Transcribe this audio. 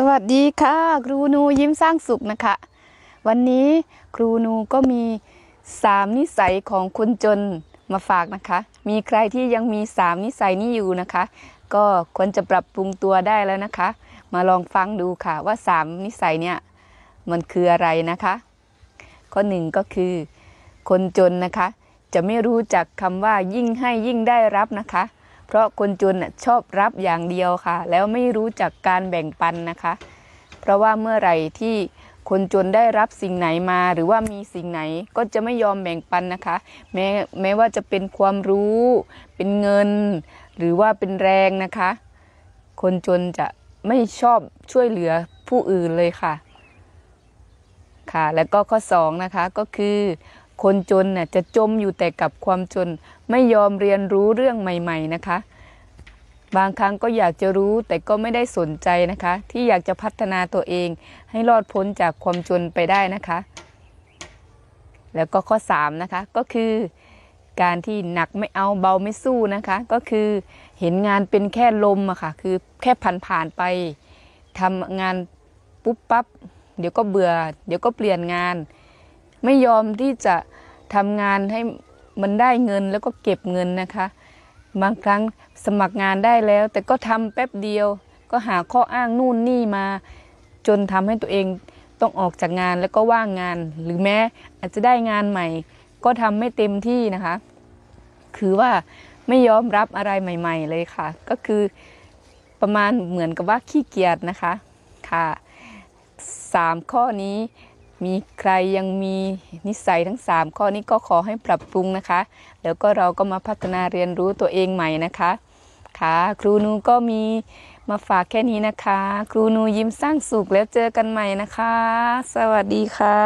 สวัสดีค่ะ ครูนูยิ้มสร้างสุขนะคะ วันนี้ครูนูก็มีสามนิสัยของคนจนมาฝากนะคะ มีใครที่ยังมีสามนิสัยนี้อยู่นะคะ ก็ควรจะปรับปรุงตัวได้แล้วนะคะ มาลองฟังดูค่ะว่าสามนิสัยเนี่ยมันคืออะไรนะคะข้อหนึ่งก็คือ คนจนนะคะ จะไม่รู้จักคำว่ายิ่งให้ยิ่งได้รับนะคะเพราะคนจนชอบรับอย่างเดียวค่ะ แล้วไม่รู้จักการแบ่งปันนะคะ เพราะว่าเมื่อไหร่ที่คนจนได้รับสิ่งไหนมาหรือว่ามีสิ่งไหนก็จะไม่ยอมแบ่งปันนะคะ แม้แม้ว่าจะเป็นความรู้เป็นเงิน หรือว่าเป็นแรงนะคะ คนจนจะไม่ชอบช่วยเหลือผู้อื่นเลยค่ะค่ะ แล้วก็ข้อ2นะคะก็คือคนจนน่ะจะจมอยู่แต่กับความจนไม่ยอมเรียนรู้เรื่องใหม่ ๆนะคะ บางครั้งก็อยากจะรู้แต่ก็ไม่ได้สนใจนะคะ ที่อยากจะพัฒนาตัวเองให้รอดพ้นจากความจนไปได้นะคะ แล้วก็ข้อ3นะคะก็คือการที่หนักไม่เอาเบาไม่สู้นะคะก็คือเห็นงานเป็นแค่ลมอะค่ะคือแค่ผ่านผ่านไปทำงานปุ๊บปั๊บเดี๋ยวก็เบื่อเดี๋ยวก็เปลี่ยนงานไม่ยอมที่จะทำงานให้มันได้เงินแล้วก็เก็บเงินนะคะ บางครั้งสมัครงานได้แล้วแต่ก็ทำแป๊บเดียว ก็หาข้ออ้างนู่นนี่มา จนทำให้ตัวเองต้องออกจากงานแล้วก็ว่างงาน หรือแม้อาจจะได้งานใหม่ ก็ทำไม่เต็มที่นะคะ คือว่าไม่ยอมรับอะไรใหม่ๆเลยค่ะ ก็คือประมาณเหมือนกับว่าขี้เกียจนะคะค่ะ 3 ข้อนี้มีใครยังมีนิสัยทั้ง 3 ข้อนี้ก็ขอให้ปรับปรุงนะคะ แล้วก็เราก็มาพัฒนาเรียนรู้ตัวเองใหม่นะคะค่ะครูนูก็มีมาฝากแค่นี้นะคะครูนูยิ้มสร้างสุขแล้วเจอกันใหม่นะคะ สวัสดีค่ะ